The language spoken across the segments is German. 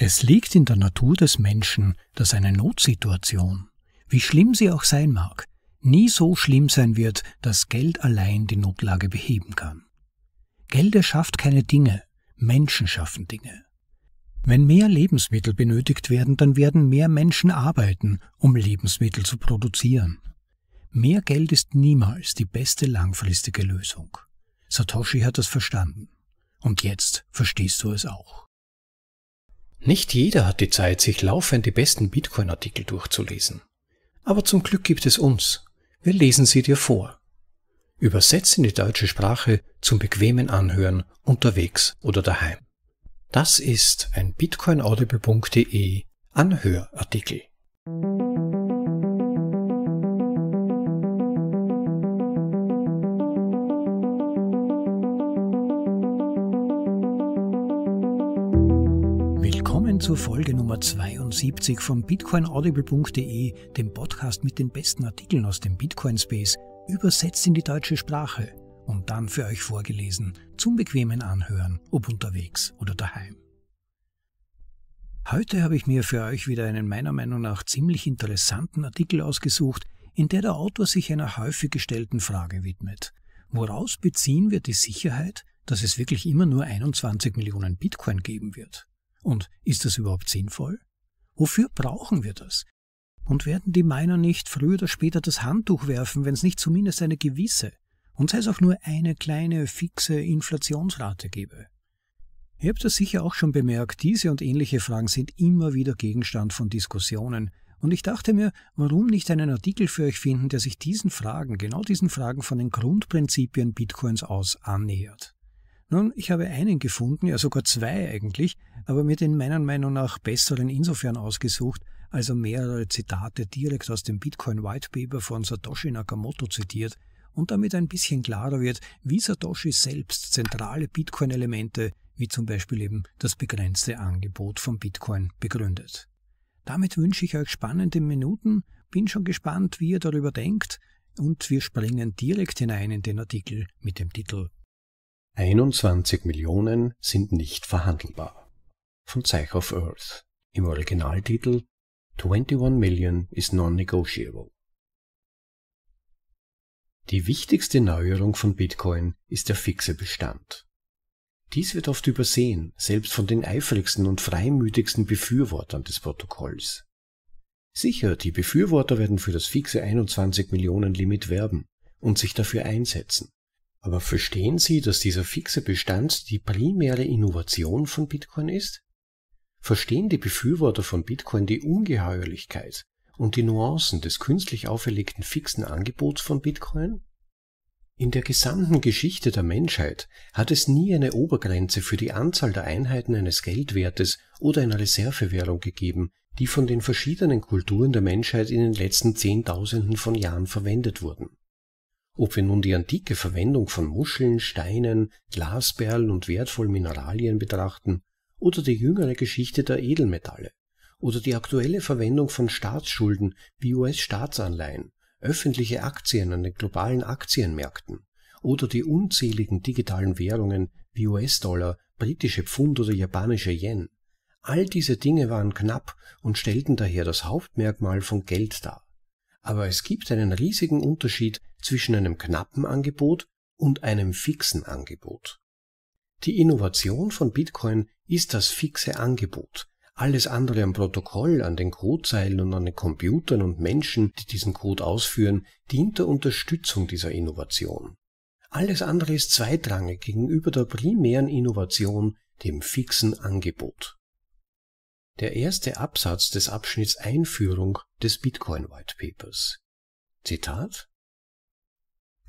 Es liegt in der Natur des Menschen, dass eine Notsituation, wie schlimm sie auch sein mag, nie so schlimm sein wird, dass Geld allein die Notlage beheben kann. Geld erschafft keine Dinge, Menschen schaffen Dinge. Wenn mehr Lebensmittel benötigt werden, dann werden mehr Menschen arbeiten, um Lebensmittel zu produzieren. Mehr Geld ist niemals die beste langfristige Lösung. Satoshi hat das verstanden. Und jetzt verstehst du es auch. Nicht jeder hat die Zeit, sich laufend die besten Bitcoin-Artikel durchzulesen. Aber zum Glück gibt es uns. Wir lesen sie dir vor. Übersetzt in die deutsche Sprache zum bequemen Anhören unterwegs oder daheim. Das ist ein bitcoinaudible.de Anhörartikel. zur Folge Nummer 72 von bitcoinaudible.de, dem Podcast mit den besten Artikeln aus dem Bitcoin Space, übersetzt in die deutsche Sprache und dann für euch vorgelesen, zum bequemen Anhören, ob unterwegs oder daheim. Heute habe ich mir für euch wieder einen meiner Meinung nach ziemlich interessanten Artikel ausgesucht, in der der Autor sich einer häufig gestellten Frage widmet. Woraus beziehen wir die Sicherheit, dass es wirklich immer nur 21 Millionen Bitcoin geben wird? Und ist das überhaupt sinnvoll? Wofür brauchen wir das? Und werden die Miner nicht früher oder später das Handtuch werfen, wenn es nicht zumindest eine gewisse, und sei es auch nur eine kleine fixe Inflationsrate gäbe? Ihr habt das sicher auch schon bemerkt, diese und ähnliche Fragen sind immer wieder Gegenstand von Diskussionen, und ich dachte mir, warum nicht einen Artikel für euch finden, der sich diesen Fragen, genau diesen Fragen von den Grundprinzipien Bitcoins aus annähert. Nun, ich habe einen gefunden, ja sogar zwei eigentlich, aber mir den meiner Meinung nach besseren insofern ausgesucht, also mehrere Zitate direkt aus dem Bitcoin White Paper von Satoshi Nakamoto zitiert und damit ein bisschen klarer wird, wie Satoshi selbst zentrale Bitcoin-Elemente, wie zum Beispiel eben das begrenzte Angebot von Bitcoin, begründet. Damit wünsche ich euch spannende Minuten, bin schon gespannt, wie ihr darüber denkt, und wir springen direkt hinein in den Artikel mit dem Titel 21 Millionen sind nicht verhandelbar. Von Zeich of Earth. Im Originaltitel 21 Million is non-negotiable. Die wichtigste Neuerung von Bitcoin ist der fixe Bestand. Dies wird oft übersehen, selbst von den eifrigsten und freimütigsten Befürwortern des Protokolls. Sicher, die Befürworter werden für das fixe 21 Millionen Limit werben und sich dafür einsetzen. Aber verstehen Sie, dass dieser fixe Bestand die primäre Innovation von Bitcoin ist? Verstehen die Befürworter von Bitcoin die Ungeheuerlichkeit und die Nuancen des künstlich auferlegten fixen Angebots von Bitcoin? In der gesamten Geschichte der Menschheit hat es nie eine Obergrenze für die Anzahl der Einheiten eines Geldwertes oder einer Reservewährung gegeben, die von den verschiedenen Kulturen der Menschheit in den letzten Zehntausenden von Jahren verwendet wurden. Ob wir nun die antike Verwendung von Muscheln, Steinen, Glasperlen und wertvollen Mineralien betrachten oder die jüngere Geschichte der Edelmetalle oder die aktuelle Verwendung von Staatsschulden wie US-Staatsanleihen, öffentliche Aktien an den globalen Aktienmärkten oder die unzähligen digitalen Währungen wie US-Dollar, britische Pfund oder japanische Yen. All diese Dinge waren knapp und stellten daher das Hauptmerkmal von Geld dar aber es gibt einen riesigen Unterschied zwischen einem knappen Angebot und einem fixen Angebot. Die Innovation von Bitcoin ist das fixe Angebot. Alles andere am Protokoll, an den Codezeilen und an den Computern und Menschen, die diesen Code ausführen, dient der Unterstützung dieser Innovation. Alles andere ist zweitrangig gegenüber der primären Innovation, dem fixen Angebot. Der erste Absatz des Abschnitts Einführung des Bitcoin White Papers. Zitat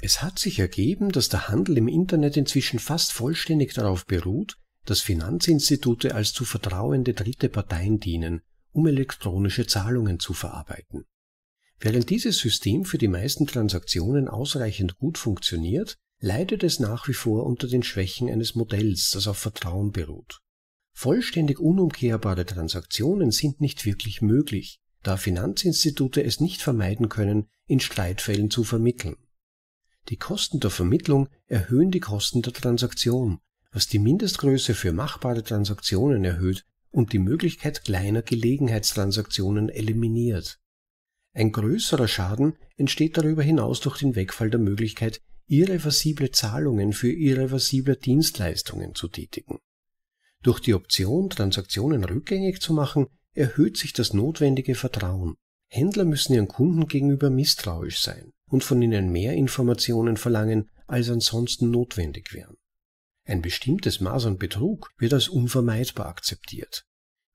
Es hat sich ergeben, dass der Handel im Internet inzwischen fast vollständig darauf beruht, dass Finanzinstitute als zu vertrauende dritte Parteien dienen, um elektronische Zahlungen zu verarbeiten. Während dieses System für die meisten Transaktionen ausreichend gut funktioniert, leidet es nach wie vor unter den Schwächen eines Modells, das auf Vertrauen beruht. Vollständig unumkehrbare Transaktionen sind nicht wirklich möglich, da Finanzinstitute es nicht vermeiden können, in Streitfällen zu vermitteln. Die Kosten der Vermittlung erhöhen die Kosten der Transaktion, was die Mindestgröße für machbare Transaktionen erhöht und die Möglichkeit kleiner Gelegenheitstransaktionen eliminiert. Ein größerer Schaden entsteht darüber hinaus durch den Wegfall der Möglichkeit, irreversible Zahlungen für irreversible Dienstleistungen zu tätigen durch die Option, Transaktionen rückgängig zu machen, erhöht sich das notwendige Vertrauen. Händler müssen ihren Kunden gegenüber misstrauisch sein und von ihnen mehr Informationen verlangen, als ansonsten notwendig wären. Ein bestimmtes Maß an Betrug wird als unvermeidbar akzeptiert.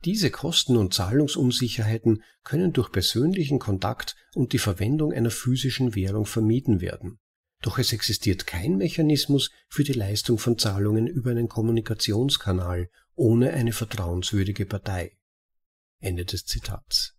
Diese Kosten und Zahlungsunsicherheiten können durch persönlichen Kontakt und die Verwendung einer physischen Währung vermieden werden doch es existiert kein Mechanismus für die Leistung von Zahlungen über einen Kommunikationskanal ohne eine vertrauenswürdige Partei. Ende des Zitats.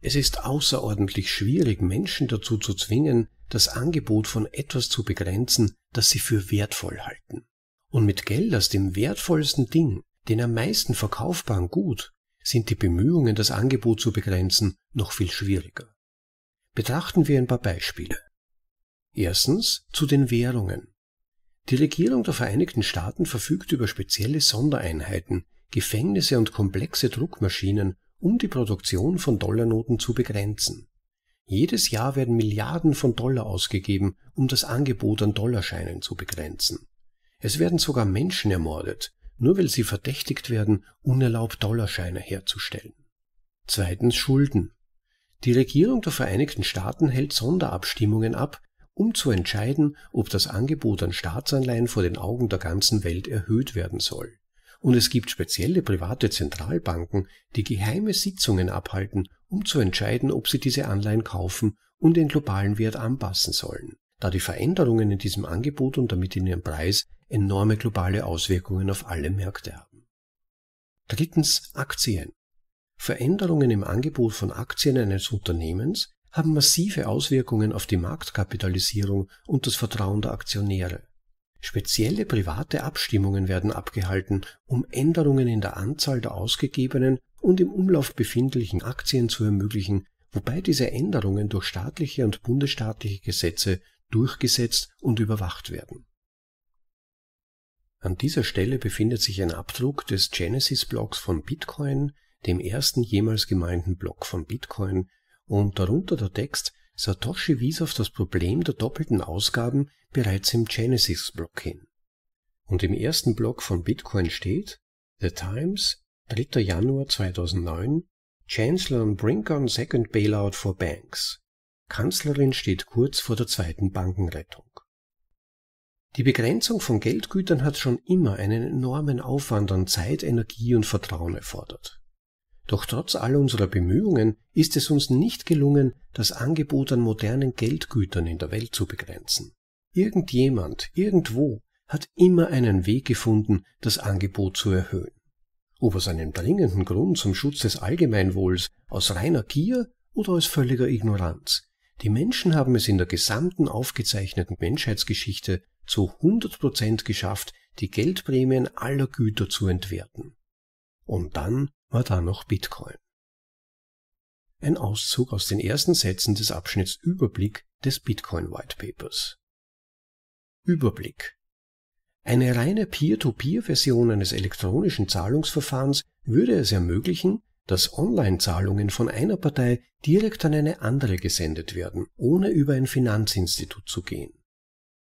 Es ist außerordentlich schwierig, Menschen dazu zu zwingen, das Angebot von etwas zu begrenzen, das sie für wertvoll halten. Und mit Geld aus dem wertvollsten Ding, den am meisten verkaufbaren Gut, sind die Bemühungen, das Angebot zu begrenzen, noch viel schwieriger. Betrachten wir ein paar Beispiele. Erstens zu den Währungen. Die Regierung der Vereinigten Staaten verfügt über spezielle Sondereinheiten, Gefängnisse und komplexe Druckmaschinen, um die Produktion von Dollarnoten zu begrenzen. Jedes Jahr werden Milliarden von Dollar ausgegeben, um das Angebot an Dollarscheinen zu begrenzen. Es werden sogar Menschen ermordet, nur weil sie verdächtigt werden, unerlaubt Dollarscheine herzustellen. Zweitens Schulden. Die Regierung der Vereinigten Staaten hält Sonderabstimmungen ab, um zu entscheiden, ob das Angebot an Staatsanleihen vor den Augen der ganzen Welt erhöht werden soll. Und es gibt spezielle private Zentralbanken, die geheime Sitzungen abhalten, um zu entscheiden, ob sie diese Anleihen kaufen und den globalen Wert anpassen sollen, da die Veränderungen in diesem Angebot und damit in ihrem Preis enorme globale Auswirkungen auf alle Märkte haben. Drittens Aktien. Veränderungen im Angebot von Aktien eines Unternehmens haben massive Auswirkungen auf die Marktkapitalisierung und das Vertrauen der Aktionäre. Spezielle private Abstimmungen werden abgehalten, um Änderungen in der Anzahl der ausgegebenen und im Umlauf befindlichen Aktien zu ermöglichen, wobei diese Änderungen durch staatliche und bundesstaatliche Gesetze durchgesetzt und überwacht werden. An dieser Stelle befindet sich ein Abdruck des Genesis-Blocks von Bitcoin, dem ersten jemals gemeinten Block von Bitcoin, und darunter der Text Satoshi wies auf das Problem der doppelten Ausgaben bereits im Genesis-Block hin. Und im ersten Block von Bitcoin steht The Times, 3. Januar 2009, Chancellor und Brink on Second Bailout for Banks. Kanzlerin steht kurz vor der zweiten Bankenrettung. Die Begrenzung von Geldgütern hat schon immer einen enormen Aufwand an Zeit, Energie und Vertrauen erfordert. Doch trotz all unserer Bemühungen ist es uns nicht gelungen, das Angebot an modernen Geldgütern in der Welt zu begrenzen. Irgendjemand, irgendwo hat immer einen Weg gefunden, das Angebot zu erhöhen. Ob aus einem dringenden Grund zum Schutz des Allgemeinwohls, aus reiner Gier oder aus völliger Ignoranz. Die Menschen haben es in der gesamten aufgezeichneten Menschheitsgeschichte zu 100 Prozent geschafft, die Geldprämien aller Güter zu entwerten. Und dann war da noch Bitcoin. Ein Auszug aus den ersten Sätzen des Abschnitts Überblick des Bitcoin White Papers. Überblick. Eine reine Peer-to-Peer-Version eines elektronischen Zahlungsverfahrens würde es ermöglichen, dass Online-Zahlungen von einer Partei direkt an eine andere gesendet werden, ohne über ein Finanzinstitut zu gehen.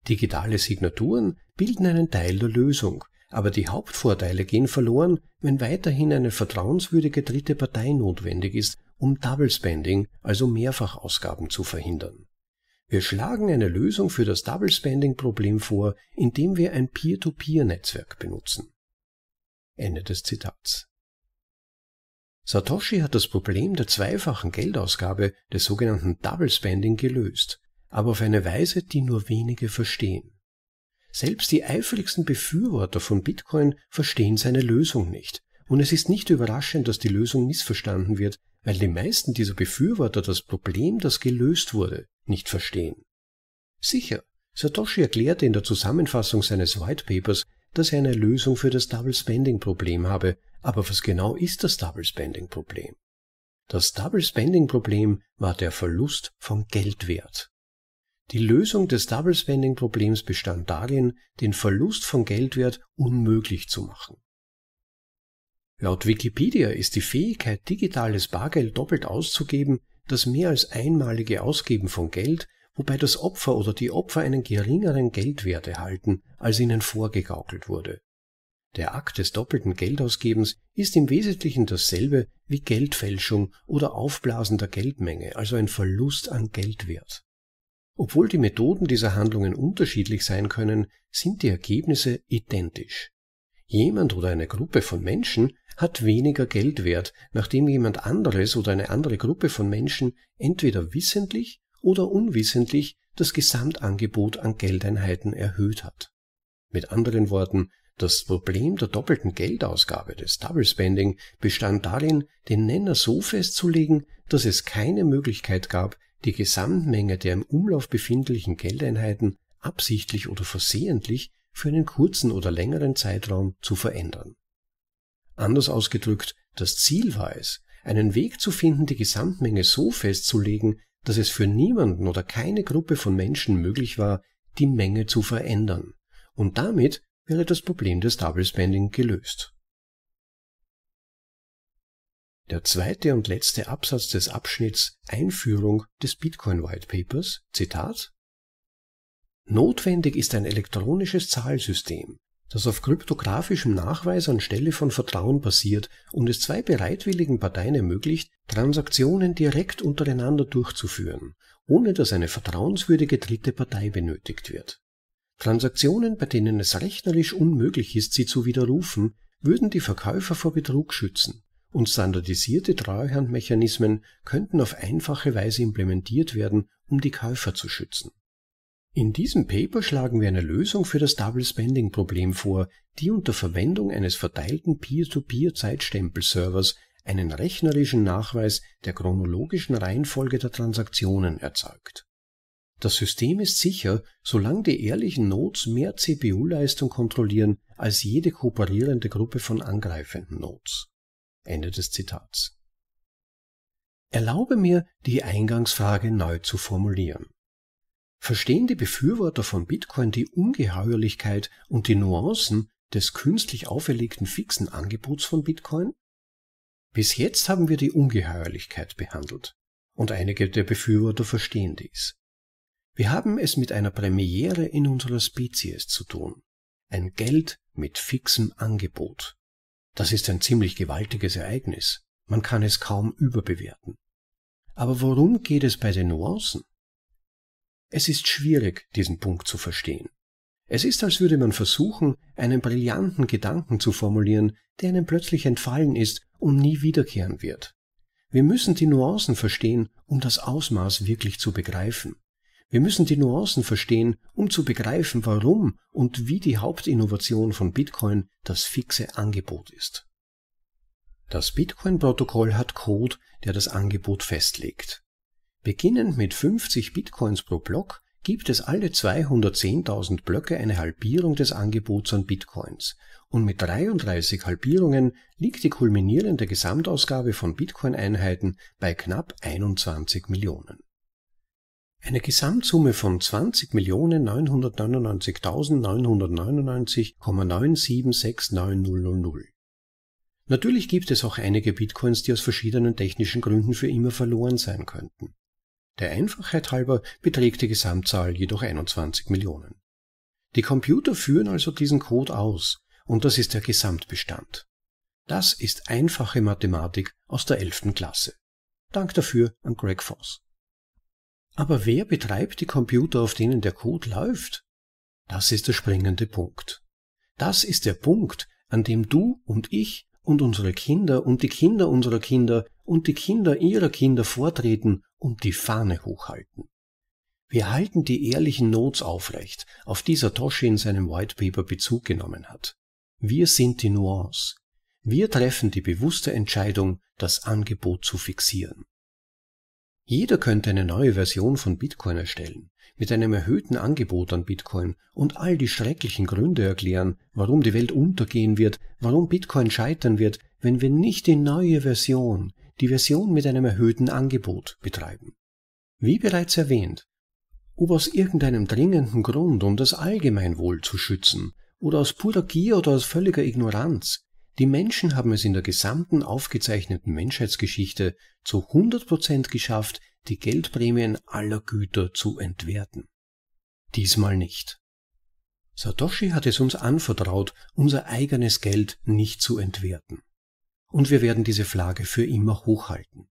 Digitale Signaturen bilden einen Teil der Lösung, aber die Hauptvorteile gehen verloren, wenn weiterhin eine vertrauenswürdige dritte Partei notwendig ist, um Double Spending, also Mehrfachausgaben zu verhindern. Wir schlagen eine Lösung für das Double Spending Problem vor, indem wir ein Peer-to-Peer-Netzwerk benutzen. Ende des Zitats. Satoshi hat das Problem der zweifachen Geldausgabe, des sogenannten Double Spending, gelöst, aber auf eine Weise, die nur wenige verstehen. Selbst die eifrigsten Befürworter von Bitcoin verstehen seine Lösung nicht. Und es ist nicht überraschend, dass die Lösung missverstanden wird, weil die meisten dieser Befürworter das Problem, das gelöst wurde, nicht verstehen. Sicher, Satoshi erklärte in der Zusammenfassung seines White Papers, dass er eine Lösung für das Double Spending Problem habe, aber was genau ist das Double Spending Problem? Das Double Spending Problem war der Verlust von Geldwert. Die Lösung des Double Spending Problems bestand darin, den Verlust von Geldwert unmöglich zu machen. Laut Wikipedia ist die Fähigkeit, digitales Bargeld doppelt auszugeben, das mehr als einmalige Ausgeben von Geld, wobei das Opfer oder die Opfer einen geringeren Geldwert erhalten, als ihnen vorgegaukelt wurde. Der Akt des doppelten Geldausgebens ist im Wesentlichen dasselbe wie Geldfälschung oder Aufblasen der Geldmenge, also ein Verlust an Geldwert. Obwohl die Methoden dieser Handlungen unterschiedlich sein können, sind die Ergebnisse identisch. Jemand oder eine Gruppe von Menschen hat weniger Geld wert, nachdem jemand anderes oder eine andere Gruppe von Menschen entweder wissentlich oder unwissentlich das Gesamtangebot an Geldeinheiten erhöht hat. Mit anderen Worten, das Problem der doppelten Geldausgabe des Double Spending bestand darin, den Nenner so festzulegen, dass es keine Möglichkeit gab, die Gesamtmenge der im Umlauf befindlichen Geldeinheiten absichtlich oder versehentlich für einen kurzen oder längeren Zeitraum zu verändern. Anders ausgedrückt, das Ziel war es, einen Weg zu finden, die Gesamtmenge so festzulegen, dass es für niemanden oder keine Gruppe von Menschen möglich war, die Menge zu verändern. Und damit wäre das Problem des Double Spending gelöst. Der zweite und letzte Absatz des Abschnitts Einführung des Bitcoin White Papers, Zitat, Notwendig ist ein elektronisches Zahlsystem, das auf kryptografischem Nachweis anstelle von Vertrauen basiert und es zwei bereitwilligen Parteien ermöglicht, Transaktionen direkt untereinander durchzuführen, ohne dass eine vertrauenswürdige dritte Partei benötigt wird. Transaktionen, bei denen es rechnerisch unmöglich ist, sie zu widerrufen, würden die Verkäufer vor Betrug schützen und standardisierte Treuhandmechanismen könnten auf einfache Weise implementiert werden, um die Käufer zu schützen. In diesem Paper schlagen wir eine Lösung für das Double Spending Problem vor, die unter Verwendung eines verteilten Peer-to-Peer Zeitstempelservers einen rechnerischen Nachweis der chronologischen Reihenfolge der Transaktionen erzeugt. Das System ist sicher, solange die ehrlichen Nodes mehr CPU-Leistung kontrollieren als jede kooperierende Gruppe von angreifenden Nodes. Ende des Zitats. Erlaube mir, die Eingangsfrage neu zu formulieren. Verstehen die Befürworter von Bitcoin die Ungeheuerlichkeit und die Nuancen des künstlich auferlegten fixen Angebots von Bitcoin? Bis jetzt haben wir die Ungeheuerlichkeit behandelt, und einige der Befürworter verstehen dies. Wir haben es mit einer Premiere in unserer Spezies zu tun, ein Geld mit fixem Angebot. Das ist ein ziemlich gewaltiges Ereignis. Man kann es kaum überbewerten. Aber worum geht es bei den Nuancen? Es ist schwierig, diesen Punkt zu verstehen. Es ist, als würde man versuchen, einen brillanten Gedanken zu formulieren, der einem plötzlich entfallen ist und nie wiederkehren wird. Wir müssen die Nuancen verstehen, um das Ausmaß wirklich zu begreifen. Wir müssen die Nuancen verstehen, um zu begreifen, warum und wie die Hauptinnovation von Bitcoin das fixe Angebot ist. Das Bitcoin-Protokoll hat Code, der das Angebot festlegt. Beginnend mit 50 Bitcoins pro Block gibt es alle 210.000 Blöcke eine Halbierung des Angebots an Bitcoins und mit 33 Halbierungen liegt die kulminierende Gesamtausgabe von Bitcoin-Einheiten bei knapp 21 Millionen. Eine Gesamtsumme von 20.999.999,9769000. Natürlich gibt es auch einige Bitcoins, die aus verschiedenen technischen Gründen für immer verloren sein könnten. Der Einfachheit halber beträgt die Gesamtzahl jedoch 21 Millionen. Die Computer führen also diesen Code aus, und das ist der Gesamtbestand. Das ist einfache Mathematik aus der 11. Klasse. Dank dafür an Greg Foss. Aber wer betreibt die Computer, auf denen der Code läuft? Das ist der springende Punkt. Das ist der Punkt, an dem du und ich und unsere Kinder und die Kinder unserer Kinder und die Kinder ihrer Kinder vortreten und die Fahne hochhalten. Wir halten die ehrlichen Notes aufrecht, auf die Satoshi in seinem White Paper Bezug genommen hat. Wir sind die Nuance. Wir treffen die bewusste Entscheidung, das Angebot zu fixieren. Jeder könnte eine neue Version von Bitcoin erstellen, mit einem erhöhten Angebot an Bitcoin und all die schrecklichen Gründe erklären, warum die Welt untergehen wird, warum Bitcoin scheitern wird, wenn wir nicht die neue Version, die Version mit einem erhöhten Angebot betreiben. Wie bereits erwähnt, ob aus irgendeinem dringenden Grund, um das Allgemeinwohl zu schützen, oder aus purer Gier oder aus völliger Ignoranz, die Menschen haben es in der gesamten aufgezeichneten Menschheitsgeschichte zu 100 geschafft, die Geldprämien aller Güter zu entwerten. Diesmal nicht. Satoshi hat es uns anvertraut, unser eigenes Geld nicht zu entwerten. Und wir werden diese Flagge für immer hochhalten.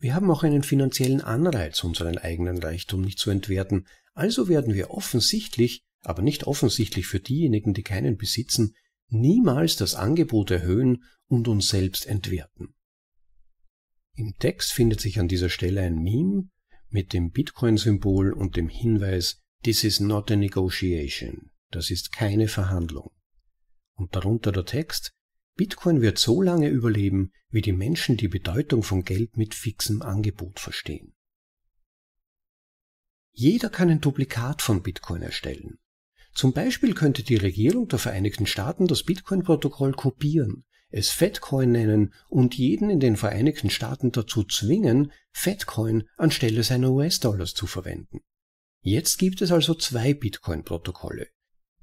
Wir haben auch einen finanziellen Anreiz, unseren eigenen Reichtum nicht zu entwerten, also werden wir offensichtlich, aber nicht offensichtlich für diejenigen, die keinen besitzen, niemals das Angebot erhöhen und uns selbst entwerten. Im Text findet sich an dieser Stelle ein Meme mit dem Bitcoin-Symbol und dem Hinweis This is not a negotiation. Das ist keine Verhandlung. Und darunter der Text Bitcoin wird so lange überleben, wie die Menschen die Bedeutung von Geld mit fixem Angebot verstehen. Jeder kann ein Duplikat von Bitcoin erstellen. Zum Beispiel könnte die Regierung der Vereinigten Staaten das Bitcoin-Protokoll kopieren, es Fedcoin nennen und jeden in den Vereinigten Staaten dazu zwingen, Fedcoin anstelle seiner US-Dollars zu verwenden. Jetzt gibt es also zwei Bitcoin-Protokolle,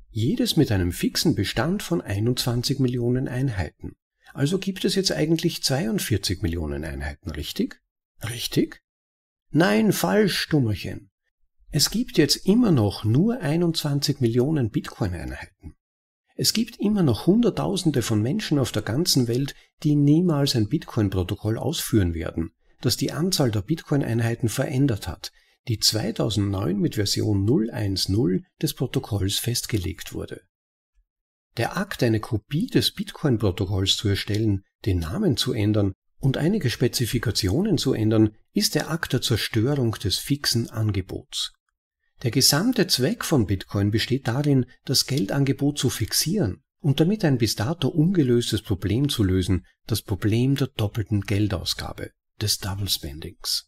jedes mit einem fixen Bestand von 21 Millionen Einheiten. Also gibt es jetzt eigentlich 42 Millionen Einheiten, richtig? Richtig? Nein, falsch, Stummerchen. Es gibt jetzt immer noch nur 21 Millionen Bitcoin-Einheiten. Es gibt immer noch Hunderttausende von Menschen auf der ganzen Welt, die niemals ein Bitcoin-Protokoll ausführen werden, das die Anzahl der Bitcoin-Einheiten verändert hat, die 2009 mit Version 010 des Protokolls festgelegt wurde. Der Akt, eine Kopie des Bitcoin-Protokolls zu erstellen, den Namen zu ändern und einige Spezifikationen zu ändern, ist der Akt der Zerstörung des fixen Angebots. Der gesamte Zweck von Bitcoin besteht darin, das Geldangebot zu fixieren und damit ein bis dato ungelöstes Problem zu lösen, das Problem der doppelten Geldausgabe, des Double Spendings.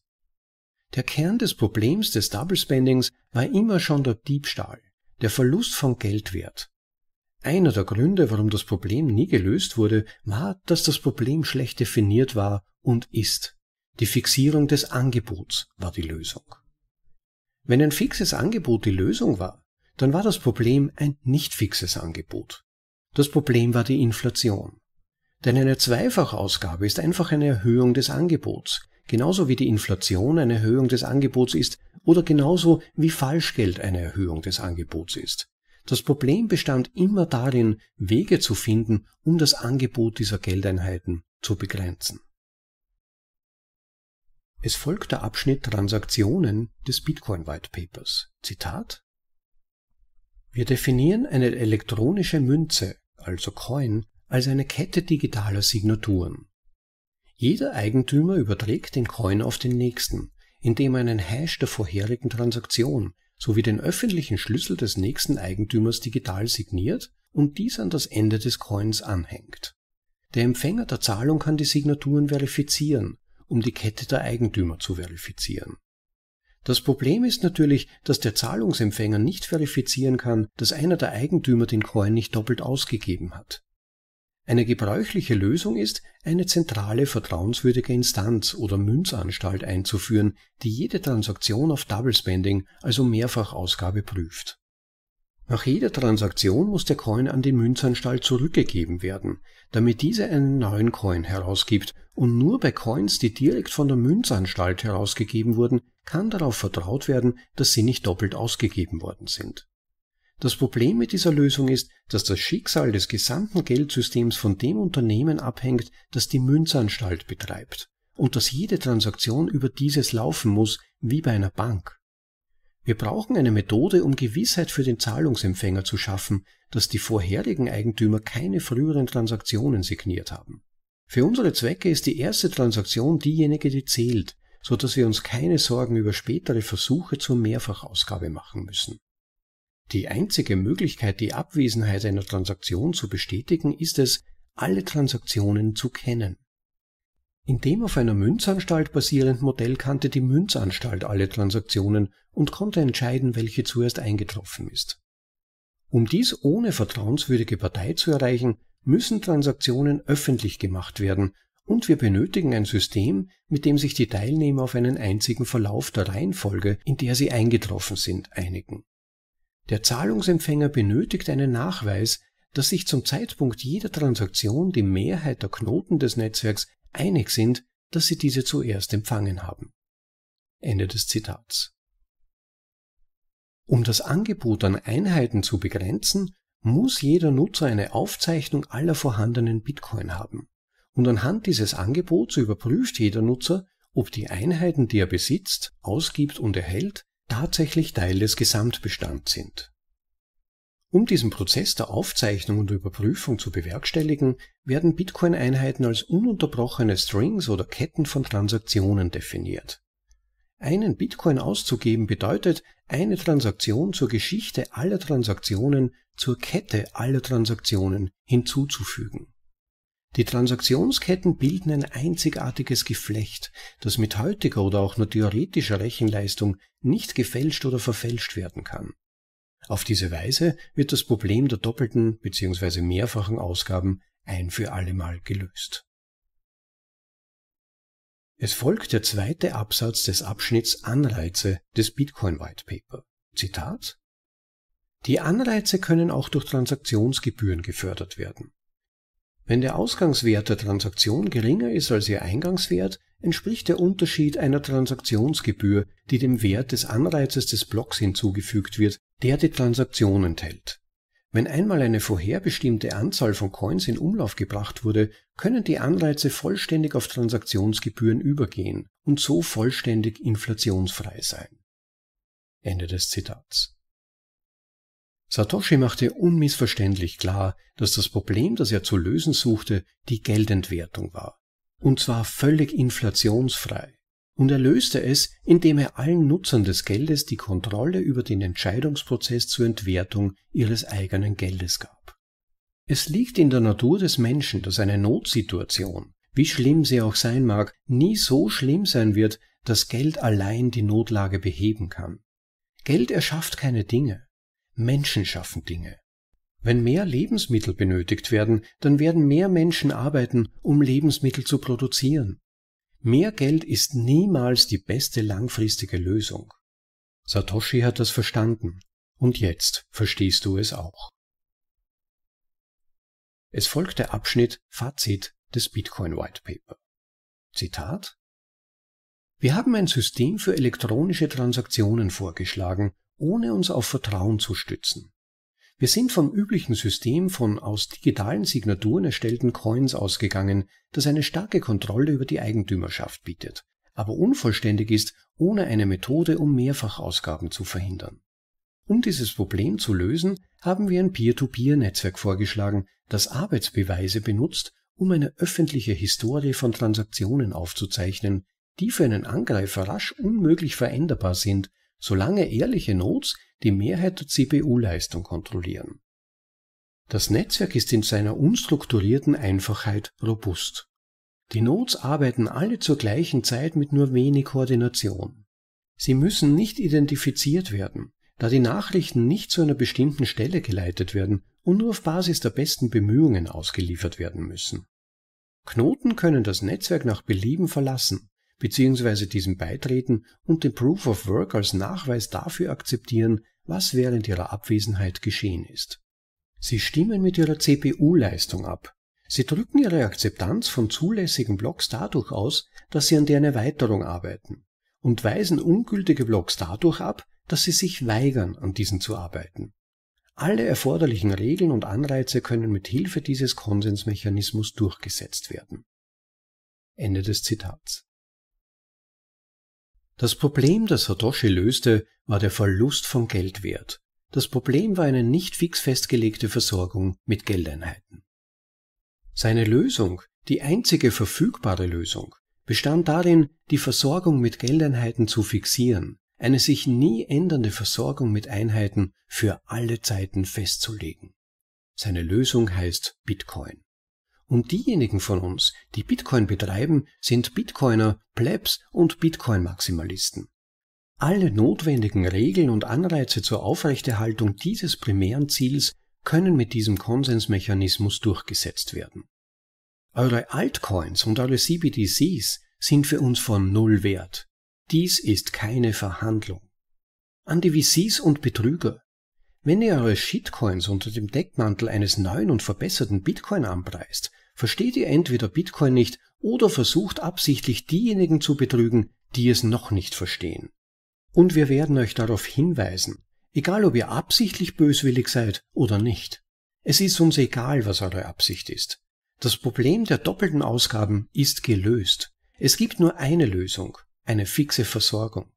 Der Kern des Problems des Double Spendings war immer schon der Diebstahl, der Verlust von Geldwert. Einer der Gründe, warum das Problem nie gelöst wurde, war, dass das Problem schlecht definiert war und ist. Die Fixierung des Angebots war die Lösung. Wenn ein fixes Angebot die Lösung war, dann war das Problem ein nicht fixes Angebot. Das Problem war die Inflation. Denn eine Zweifachausgabe ist einfach eine Erhöhung des Angebots, genauso wie die Inflation eine Erhöhung des Angebots ist oder genauso wie Falschgeld eine Erhöhung des Angebots ist. Das Problem bestand immer darin, Wege zu finden, um das Angebot dieser Geldeinheiten zu begrenzen. Es folgt der Abschnitt Transaktionen des Bitcoin White Papers. Zitat Wir definieren eine elektronische Münze, also Coin, als eine Kette digitaler Signaturen. Jeder Eigentümer überträgt den Coin auf den nächsten, indem er einen Hash der vorherigen Transaktion sowie den öffentlichen Schlüssel des nächsten Eigentümers digital signiert und dies an das Ende des Coins anhängt. Der Empfänger der Zahlung kann die Signaturen verifizieren, um die Kette der Eigentümer zu verifizieren. Das Problem ist natürlich, dass der Zahlungsempfänger nicht verifizieren kann, dass einer der Eigentümer den Coin nicht doppelt ausgegeben hat. Eine gebräuchliche Lösung ist, eine zentrale vertrauenswürdige Instanz oder Münzanstalt einzuführen, die jede Transaktion auf Double Spending, also Mehrfachausgabe prüft nach jeder Transaktion muss der Coin an die Münzanstalt zurückgegeben werden, damit diese einen neuen Coin herausgibt, und nur bei Coins, die direkt von der Münzanstalt herausgegeben wurden, kann darauf vertraut werden, dass sie nicht doppelt ausgegeben worden sind. Das Problem mit dieser Lösung ist, dass das Schicksal des gesamten Geldsystems von dem Unternehmen abhängt, das die Münzanstalt betreibt, und dass jede Transaktion über dieses laufen muss, wie bei einer Bank. Wir brauchen eine Methode, um Gewissheit für den Zahlungsempfänger zu schaffen, dass die vorherigen Eigentümer keine früheren Transaktionen signiert haben. Für unsere Zwecke ist die erste Transaktion diejenige, die zählt, so dass wir uns keine Sorgen über spätere Versuche zur Mehrfachausgabe machen müssen. Die einzige Möglichkeit, die Abwesenheit einer Transaktion zu bestätigen, ist es, alle Transaktionen zu kennen. In dem auf einer Münzanstalt basierenden Modell kannte die Münzanstalt alle Transaktionen und konnte entscheiden, welche zuerst eingetroffen ist. Um dies ohne vertrauenswürdige Partei zu erreichen, müssen Transaktionen öffentlich gemacht werden und wir benötigen ein System, mit dem sich die Teilnehmer auf einen einzigen Verlauf der Reihenfolge, in der sie eingetroffen sind, einigen. Der Zahlungsempfänger benötigt einen Nachweis, dass sich zum Zeitpunkt jeder Transaktion die Mehrheit der Knoten des Netzwerks einig sind, dass sie diese zuerst empfangen haben. Ende des Zitats. Um das Angebot an Einheiten zu begrenzen, muss jeder Nutzer eine Aufzeichnung aller vorhandenen Bitcoin haben. Und anhand dieses Angebots überprüft jeder Nutzer, ob die Einheiten, die er besitzt, ausgibt und erhält, tatsächlich Teil des Gesamtbestands sind. Um diesen Prozess der Aufzeichnung und Überprüfung zu bewerkstelligen, werden Bitcoin-Einheiten als ununterbrochene Strings oder Ketten von Transaktionen definiert. Einen Bitcoin auszugeben bedeutet, eine Transaktion zur Geschichte aller Transaktionen, zur Kette aller Transaktionen hinzuzufügen. Die Transaktionsketten bilden ein einzigartiges Geflecht, das mit heutiger oder auch nur theoretischer Rechenleistung nicht gefälscht oder verfälscht werden kann. Auf diese Weise wird das Problem der doppelten bzw. mehrfachen Ausgaben ein für allemal gelöst es folgt der zweite Absatz des Abschnitts Anreize des Bitcoin White Paper. Zitat Die Anreize können auch durch Transaktionsgebühren gefördert werden. Wenn der Ausgangswert der Transaktion geringer ist als ihr Eingangswert, entspricht der Unterschied einer Transaktionsgebühr, die dem Wert des Anreizes des Blocks hinzugefügt wird, der die Transaktion enthält. Wenn einmal eine vorherbestimmte Anzahl von Coins in Umlauf gebracht wurde, können die Anreize vollständig auf Transaktionsgebühren übergehen und so vollständig inflationsfrei sein. Ende des Zitats. Satoshi machte unmissverständlich klar, dass das Problem, das er zu lösen suchte, die Geldentwertung war. Und zwar völlig inflationsfrei. Und er löste es, indem er allen Nutzern des Geldes die Kontrolle über den Entscheidungsprozess zur Entwertung ihres eigenen Geldes gab. Es liegt in der Natur des Menschen, dass eine Notsituation, wie schlimm sie auch sein mag, nie so schlimm sein wird, dass Geld allein die Notlage beheben kann. Geld erschafft keine Dinge, Menschen schaffen Dinge. Wenn mehr Lebensmittel benötigt werden, dann werden mehr Menschen arbeiten, um Lebensmittel zu produzieren. Mehr Geld ist niemals die beste langfristige Lösung. Satoshi hat das verstanden, und jetzt verstehst du es auch. Es folgt der Abschnitt Fazit des Bitcoin White Paper. Zitat Wir haben ein System für elektronische Transaktionen vorgeschlagen, ohne uns auf Vertrauen zu stützen. Wir sind vom üblichen System von aus digitalen Signaturen erstellten Coins ausgegangen, das eine starke Kontrolle über die Eigentümerschaft bietet, aber unvollständig ist, ohne eine Methode, um Mehrfachausgaben zu verhindern. Um dieses Problem zu lösen, haben wir ein Peer-to-Peer-Netzwerk vorgeschlagen, das Arbeitsbeweise benutzt, um eine öffentliche Historie von Transaktionen aufzuzeichnen, die für einen Angreifer rasch unmöglich veränderbar sind, solange ehrliche Nodes die Mehrheit der CPU-Leistung kontrollieren. Das Netzwerk ist in seiner unstrukturierten Einfachheit robust. Die Nodes arbeiten alle zur gleichen Zeit mit nur wenig Koordination. Sie müssen nicht identifiziert werden, da die Nachrichten nicht zu einer bestimmten Stelle geleitet werden und nur auf Basis der besten Bemühungen ausgeliefert werden müssen. Knoten können das Netzwerk nach Belieben verlassen bzw. diesem beitreten und den Proof of Work als Nachweis dafür akzeptieren, was während ihrer Abwesenheit geschehen ist. Sie stimmen mit ihrer CPU-Leistung ab. Sie drücken ihre Akzeptanz von zulässigen Blocks dadurch aus, dass sie an deren Erweiterung arbeiten und weisen ungültige Blocks dadurch ab, dass sie sich weigern, an diesen zu arbeiten. Alle erforderlichen Regeln und Anreize können mit Hilfe dieses Konsensmechanismus durchgesetzt werden. Ende des Zitats. Das Problem, das Satoshi löste, war der Verlust von Geldwert. Das Problem war eine nicht fix festgelegte Versorgung mit Geldeinheiten. Seine Lösung, die einzige verfügbare Lösung, bestand darin, die Versorgung mit Geldeinheiten zu fixieren, eine sich nie ändernde Versorgung mit Einheiten für alle Zeiten festzulegen. Seine Lösung heißt Bitcoin. Und diejenigen von uns, die Bitcoin betreiben, sind Bitcoiner, Plebs und Bitcoin-Maximalisten. Alle notwendigen Regeln und Anreize zur Aufrechterhaltung dieses primären Ziels können mit diesem Konsensmechanismus durchgesetzt werden. Eure Altcoins und eure CBDCs sind für uns von Null wert, dies ist keine Verhandlung. An die VCs und Betrüger. Wenn ihr eure Shitcoins unter dem Deckmantel eines neuen und verbesserten Bitcoin anpreist, versteht ihr entweder Bitcoin nicht oder versucht absichtlich diejenigen zu betrügen, die es noch nicht verstehen. Und wir werden euch darauf hinweisen, egal ob ihr absichtlich böswillig seid oder nicht. Es ist uns egal, was eure Absicht ist. Das Problem der doppelten Ausgaben ist gelöst. Es gibt nur eine Lösung, eine fixe Versorgung.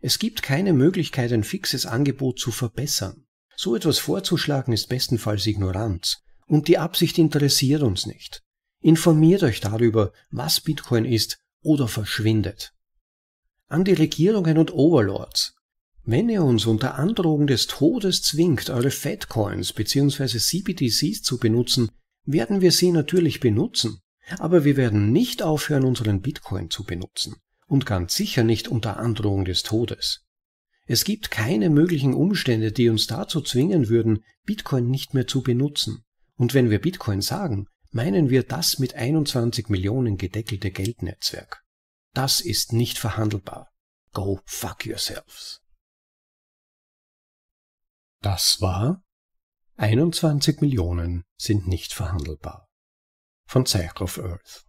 Es gibt keine Möglichkeit, ein fixes Angebot zu verbessern. So etwas vorzuschlagen ist bestenfalls Ignoranz und die Absicht interessiert uns nicht. Informiert euch darüber, was Bitcoin ist oder verschwindet. An die Regierungen und Overlords. Wenn ihr uns unter Androhung des Todes zwingt, eure Fatcoins bzw. CBDCs zu benutzen, werden wir sie natürlich benutzen, aber wir werden nicht aufhören, unseren Bitcoin zu benutzen und ganz sicher nicht unter Androhung des Todes. Es gibt keine möglichen Umstände, die uns dazu zwingen würden, Bitcoin nicht mehr zu benutzen. Und wenn wir Bitcoin sagen, meinen wir das mit 21 Millionen gedeckelte Geldnetzwerk. Das ist nicht verhandelbar. Go fuck yourselves. Das war 21 Millionen sind nicht verhandelbar. Von of Earth.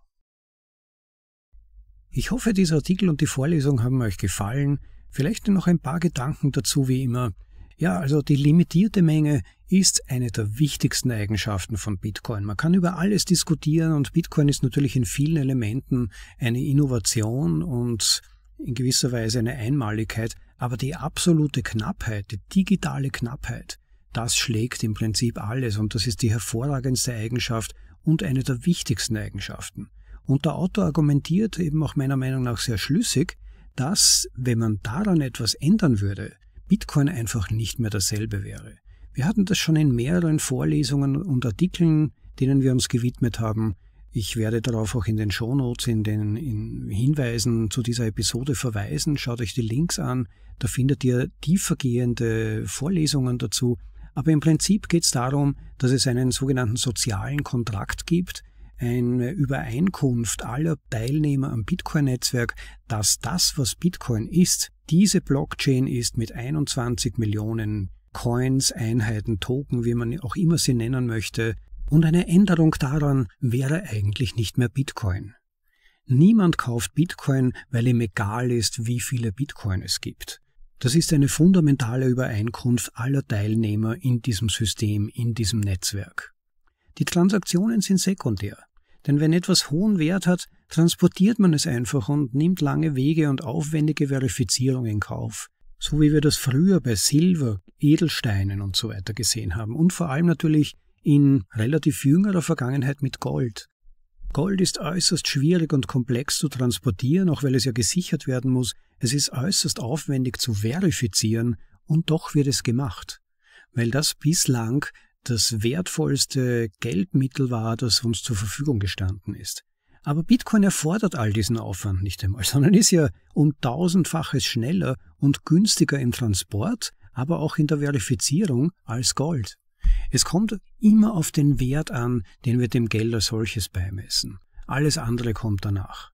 Ich hoffe, dieser Artikel und die Vorlesung haben euch gefallen. Vielleicht noch ein paar Gedanken dazu, wie immer. Ja, also die limitierte Menge ist eine der wichtigsten Eigenschaften von Bitcoin. Man kann über alles diskutieren und Bitcoin ist natürlich in vielen Elementen eine Innovation und in gewisser Weise eine Einmaligkeit, aber die absolute Knappheit, die digitale Knappheit, das schlägt im Prinzip alles und das ist die hervorragendste Eigenschaft und eine der wichtigsten Eigenschaften. Und der Autor argumentiert eben auch meiner Meinung nach sehr schlüssig, dass, wenn man daran etwas ändern würde, Bitcoin einfach nicht mehr dasselbe wäre. Wir hatten das schon in mehreren Vorlesungen und Artikeln, denen wir uns gewidmet haben. Ich werde darauf auch in den Shownotes, in den in Hinweisen zu dieser Episode verweisen. Schaut euch die Links an, da findet ihr tiefergehende Vorlesungen dazu. Aber im Prinzip geht es darum, dass es einen sogenannten sozialen Kontrakt gibt, eine äh, Übereinkunft aller Teilnehmer am Bitcoin-Netzwerk, dass das, was Bitcoin ist, diese Blockchain ist mit 21 Millionen Coins, Einheiten, Token, wie man auch immer sie nennen möchte, und eine Änderung daran wäre eigentlich nicht mehr Bitcoin. Niemand kauft Bitcoin, weil ihm egal ist, wie viele Bitcoin es gibt. Das ist eine fundamentale Übereinkunft aller Teilnehmer in diesem System, in diesem Netzwerk. Die Transaktionen sind sekundär. Denn wenn etwas hohen Wert hat, transportiert man es einfach und nimmt lange Wege und aufwendige Verifizierung in Kauf, so wie wir das früher bei Silber, Edelsteinen und so weiter gesehen haben und vor allem natürlich in relativ jüngerer Vergangenheit mit Gold. Gold ist äußerst schwierig und komplex zu transportieren, auch weil es ja gesichert werden muss. Es ist äußerst aufwendig zu verifizieren und doch wird es gemacht, weil das bislang das wertvollste Geldmittel war, das uns zur Verfügung gestanden ist. Aber Bitcoin erfordert all diesen Aufwand nicht einmal, sondern ist ja um tausendfaches schneller und günstiger im Transport, aber auch in der Verifizierung als Gold. Es kommt immer auf den Wert an, den wir dem Geld als solches beimessen. Alles andere kommt danach.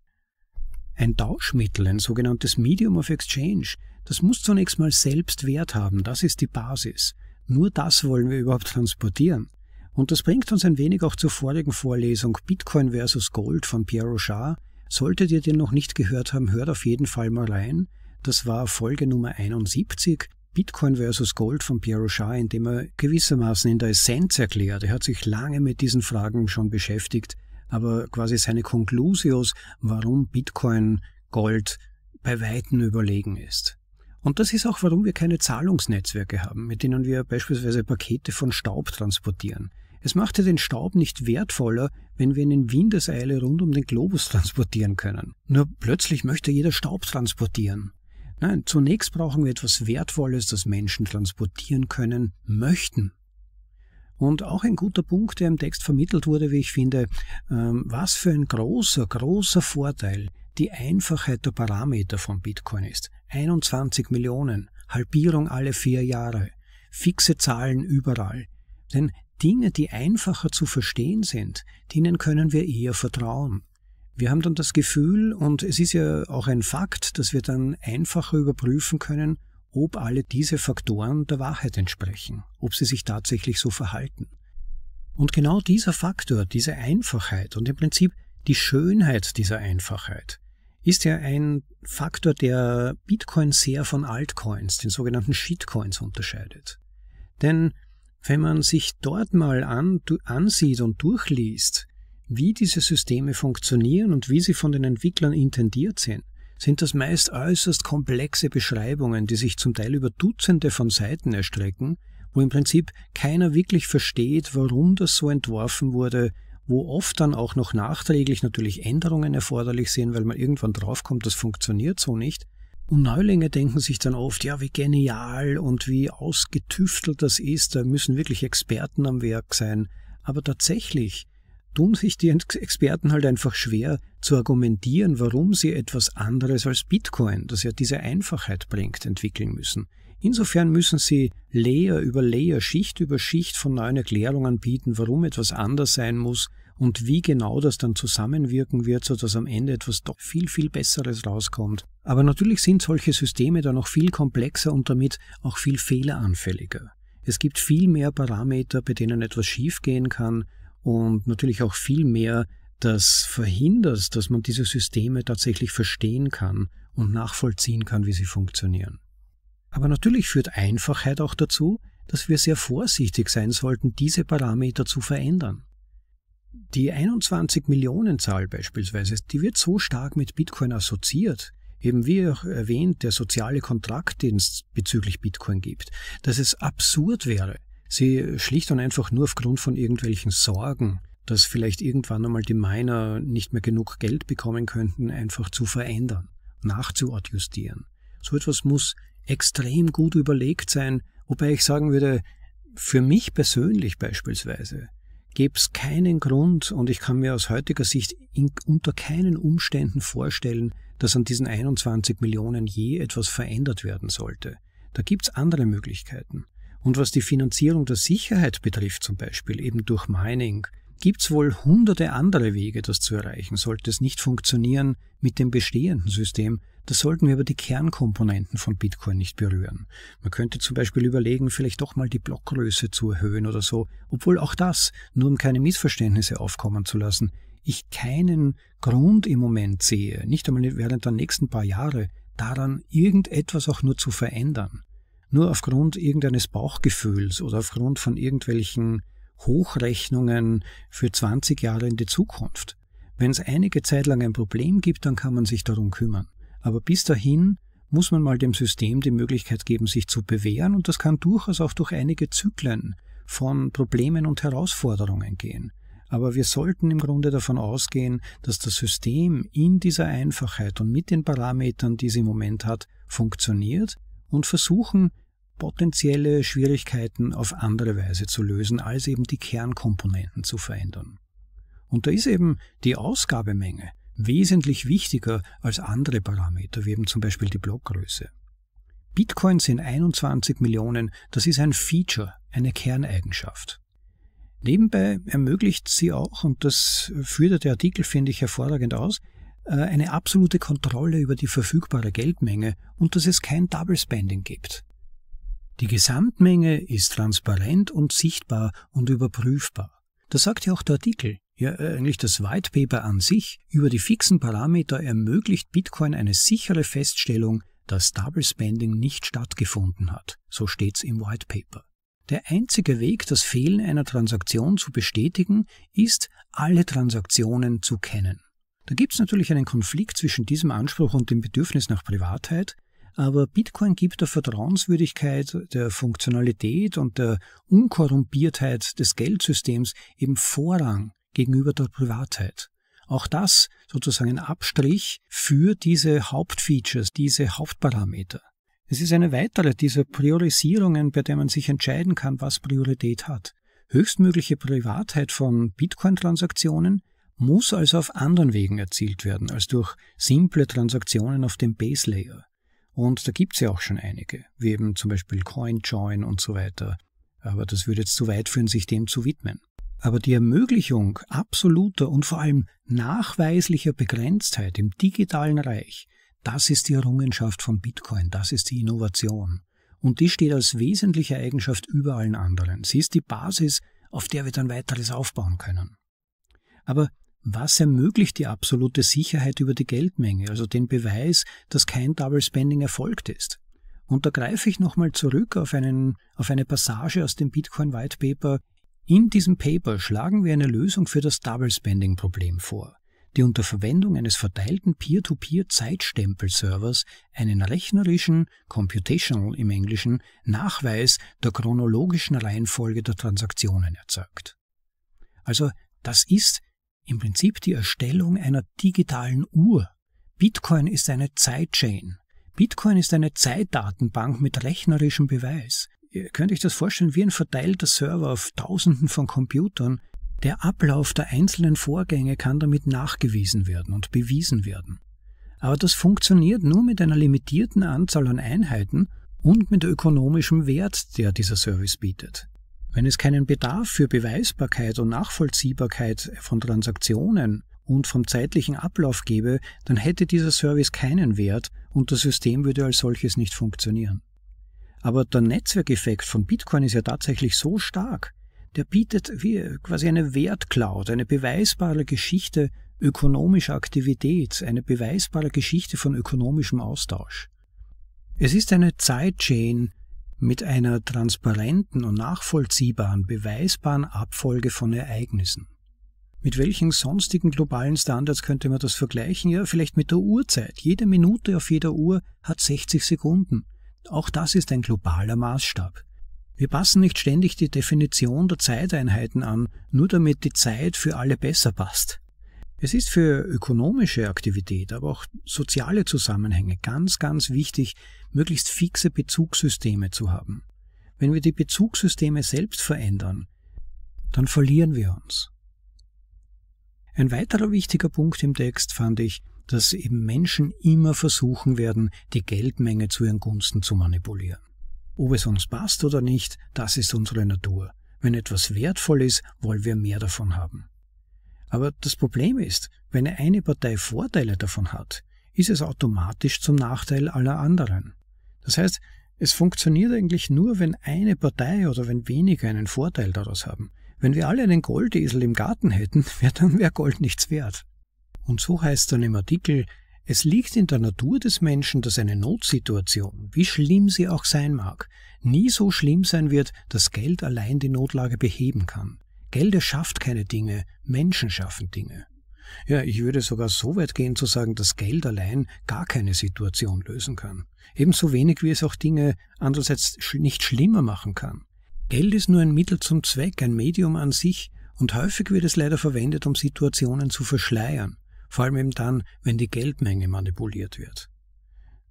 Ein Tauschmittel, ein sogenanntes Medium of Exchange, das muss zunächst mal selbst Wert haben, das ist die Basis. Nur das wollen wir überhaupt transportieren. Und das bringt uns ein wenig auch zur vorigen Vorlesung Bitcoin versus Gold von Pierre Rochard. Solltet ihr den noch nicht gehört haben, hört auf jeden Fall mal rein. Das war Folge Nummer 71, Bitcoin versus Gold von Pierre Rochard, in dem er gewissermaßen in der Essenz erklärt. Er hat sich lange mit diesen Fragen schon beschäftigt, aber quasi seine Konklusios, warum Bitcoin Gold bei Weitem überlegen ist. Und das ist auch, warum wir keine Zahlungsnetzwerke haben, mit denen wir beispielsweise Pakete von Staub transportieren. Es macht ja den Staub nicht wertvoller, wenn wir ihn in Windeseile rund um den Globus transportieren können. Nur plötzlich möchte jeder Staub transportieren. Nein, zunächst brauchen wir etwas Wertvolles, das Menschen transportieren können, möchten. Und auch ein guter Punkt, der im Text vermittelt wurde, wie ich finde, ähm, was für ein großer, großer Vorteil die Einfachheit der Parameter von Bitcoin ist. 21 Millionen, Halbierung alle vier Jahre, fixe Zahlen überall. Denn Dinge, die einfacher zu verstehen sind, denen können wir eher vertrauen. Wir haben dann das Gefühl, und es ist ja auch ein Fakt, dass wir dann einfacher überprüfen können, ob alle diese Faktoren der Wahrheit entsprechen, ob sie sich tatsächlich so verhalten. Und genau dieser Faktor, diese Einfachheit und im Prinzip die Schönheit dieser Einfachheit, ist ja ein Faktor, der Bitcoin sehr von Altcoins, den sogenannten Shitcoins, unterscheidet. Denn wenn man sich dort mal an, ansieht und durchliest, wie diese Systeme funktionieren und wie sie von den Entwicklern intendiert sind, sind das meist äußerst komplexe Beschreibungen, die sich zum Teil über Dutzende von Seiten erstrecken, wo im Prinzip keiner wirklich versteht, warum das so entworfen wurde, wo oft dann auch noch nachträglich natürlich Änderungen erforderlich sind, weil man irgendwann draufkommt, das funktioniert so nicht. Und Neulinge denken sich dann oft, ja, wie genial und wie ausgetüftelt das ist, da müssen wirklich Experten am Werk sein. Aber tatsächlich tun sich die Experten halt einfach schwer zu argumentieren, warum sie etwas anderes als Bitcoin, das ja diese Einfachheit bringt, entwickeln müssen. Insofern müssen sie Layer über Layer, Schicht über Schicht von neuen Erklärungen bieten, warum etwas anders sein muss und wie genau das dann zusammenwirken wird, sodass am Ende etwas doch viel, viel Besseres rauskommt. Aber natürlich sind solche Systeme dann noch viel komplexer und damit auch viel fehleranfälliger. Es gibt viel mehr Parameter, bei denen etwas schiefgehen kann und natürlich auch viel mehr, das verhindert, dass man diese Systeme tatsächlich verstehen kann und nachvollziehen kann, wie sie funktionieren. Aber natürlich führt Einfachheit auch dazu, dass wir sehr vorsichtig sein sollten, diese Parameter zu verändern. Die 21 Millionen Zahl beispielsweise, die wird so stark mit Bitcoin assoziiert, eben wie auch erwähnt, der soziale Kontrakt, den es bezüglich Bitcoin gibt, dass es absurd wäre, sie schlicht und einfach nur aufgrund von irgendwelchen Sorgen, dass vielleicht irgendwann einmal die Miner nicht mehr genug Geld bekommen könnten, einfach zu verändern, nachzuadjustieren. So etwas muss extrem gut überlegt sein, wobei ich sagen würde, für mich persönlich beispielsweise gäbe es keinen Grund und ich kann mir aus heutiger Sicht in, unter keinen Umständen vorstellen, dass an diesen 21 Millionen je etwas verändert werden sollte. Da gibt's andere Möglichkeiten. Und was die Finanzierung der Sicherheit betrifft, zum Beispiel eben durch Mining, gibt's wohl hunderte andere Wege, das zu erreichen, sollte es nicht funktionieren mit dem bestehenden System, das sollten wir aber die Kernkomponenten von Bitcoin nicht berühren. Man könnte zum Beispiel überlegen, vielleicht doch mal die Blockgröße zu erhöhen oder so, obwohl auch das, nur um keine Missverständnisse aufkommen zu lassen, ich keinen Grund im Moment sehe, nicht einmal während der nächsten paar Jahre, daran irgendetwas auch nur zu verändern. Nur aufgrund irgendeines Bauchgefühls oder aufgrund von irgendwelchen Hochrechnungen für 20 Jahre in die Zukunft. Wenn es einige Zeit lang ein Problem gibt, dann kann man sich darum kümmern. Aber bis dahin muss man mal dem System die Möglichkeit geben, sich zu bewähren und das kann durchaus auch durch einige Zyklen von Problemen und Herausforderungen gehen. Aber wir sollten im Grunde davon ausgehen, dass das System in dieser Einfachheit und mit den Parametern, die es im Moment hat, funktioniert und versuchen, potenzielle Schwierigkeiten auf andere Weise zu lösen, als eben die Kernkomponenten zu verändern. Und da ist eben die Ausgabemenge wesentlich wichtiger als andere Parameter, wie eben zum Beispiel die Blockgröße. Bitcoin sind 21 Millionen, das ist ein Feature, eine Kerneigenschaft. Nebenbei ermöglicht sie auch, und das führt der Artikel, finde ich, hervorragend aus, äh, eine absolute Kontrolle über die verfügbare Geldmenge und dass es kein Double Spending gibt. Die Gesamtmenge ist transparent und sichtbar und überprüfbar. Das sagt ja auch der Artikel ja eigentlich äh, das White Paper an sich, über die fixen Parameter ermöglicht Bitcoin eine sichere Feststellung, dass Double Spending nicht stattgefunden hat. So steht's im White Paper. Der einzige Weg, das Fehlen einer Transaktion zu bestätigen, ist, alle Transaktionen zu kennen. Da gibt's natürlich einen Konflikt zwischen diesem Anspruch und dem Bedürfnis nach Privatheit, aber Bitcoin gibt der Vertrauenswürdigkeit, der Funktionalität und der Unkorrumpiertheit des Geldsystems eben Vorrang gegenüber der Privatheit. Auch das sozusagen ein Abstrich für diese Hauptfeatures, diese Hauptparameter. Es ist eine weitere dieser Priorisierungen, bei der man sich entscheiden kann, was Priorität hat. Höchstmögliche Privatheit von Bitcoin-Transaktionen muss also auf anderen Wegen erzielt werden als durch simple Transaktionen auf dem Base-Layer. Und da gibt es ja auch schon einige, wie eben zum Beispiel CoinJoin und so weiter. Aber das würde jetzt zu weit führen, sich dem zu widmen. Aber die Ermöglichung absoluter und vor allem nachweislicher Begrenztheit im digitalen Reich, das ist die Errungenschaft von Bitcoin, das ist die Innovation. Und die steht als wesentliche Eigenschaft über allen anderen. Sie ist die Basis, auf der wir dann weiteres aufbauen können. Aber was ermöglicht die absolute Sicherheit über die Geldmenge, also den Beweis, dass kein Double Spending erfolgt ist? Und da greife ich nochmal zurück auf, einen, auf eine Passage aus dem Bitcoin White Paper in diesem Paper schlagen wir eine Lösung für das Double Spending Problem vor, die unter Verwendung eines verteilten Peer-to-Peer-Zeitstempelservers einen rechnerischen, computational im Englischen, Nachweis der chronologischen Reihenfolge der Transaktionen erzeugt. Also das ist im Prinzip die Erstellung einer digitalen Uhr. Bitcoin ist eine Zeitchain. Bitcoin ist eine Zeitdatenbank mit rechnerischem Beweis ihr könnt euch das vorstellen wie ein verteilter Server auf Tausenden von Computern. Der Ablauf der einzelnen Vorgänge kann damit nachgewiesen werden und bewiesen werden. Aber das funktioniert nur mit einer limitierten Anzahl an Einheiten und mit ökonomischem Wert, der dieser Service bietet. Wenn es keinen Bedarf für Beweisbarkeit und Nachvollziehbarkeit von Transaktionen und vom zeitlichen Ablauf gäbe, dann hätte dieser Service keinen Wert und das System würde als solches nicht funktionieren. Aber der Netzwerkeffekt von Bitcoin ist ja tatsächlich so stark. Der bietet wie quasi eine Wertcloud, eine beweisbare Geschichte ökonomischer Aktivität, eine beweisbare Geschichte von ökonomischem Austausch. Es ist eine Zeitchain mit einer transparenten und nachvollziehbaren, beweisbaren Abfolge von Ereignissen. Mit welchen sonstigen globalen Standards könnte man das vergleichen? Ja, vielleicht mit der Uhrzeit. Jede Minute auf jeder Uhr hat 60 Sekunden. Auch das ist ein globaler Maßstab. Wir passen nicht ständig die Definition der Zeiteinheiten an, nur damit die Zeit für alle besser passt. Es ist für ökonomische Aktivität, aber auch soziale Zusammenhänge ganz, ganz wichtig, möglichst fixe Bezugssysteme zu haben. Wenn wir die Bezugssysteme selbst verändern, dann verlieren wir uns. Ein weiterer wichtiger Punkt im Text fand ich, dass eben Menschen immer versuchen werden, die Geldmenge zu ihren Gunsten zu manipulieren. Ob es uns passt oder nicht, das ist unsere Natur. Wenn etwas wertvoll ist, wollen wir mehr davon haben. Aber das Problem ist, wenn eine Partei Vorteile davon hat, ist es automatisch zum Nachteil aller anderen. Das heißt, es funktioniert eigentlich nur, wenn eine Partei oder wenn weniger einen Vorteil daraus haben. Wenn wir alle einen Goldesel im Garten hätten, wäre dann wäre Gold nichts wert. Und so heißt dann im Artikel, es liegt in der Natur des Menschen, dass eine Notsituation, wie schlimm sie auch sein mag, nie so schlimm sein wird, dass Geld allein die Notlage beheben kann. Geld schafft keine Dinge, Menschen schaffen Dinge. Ja, ich würde sogar so weit gehen zu sagen, dass Geld allein gar keine Situation lösen kann. Ebenso wenig wie es auch Dinge andererseits nicht schlimmer machen kann. Geld ist nur ein Mittel zum Zweck, ein Medium an sich, und häufig wird es leider verwendet, um Situationen zu verschleiern vor allem eben dann, wenn die Geldmenge manipuliert wird.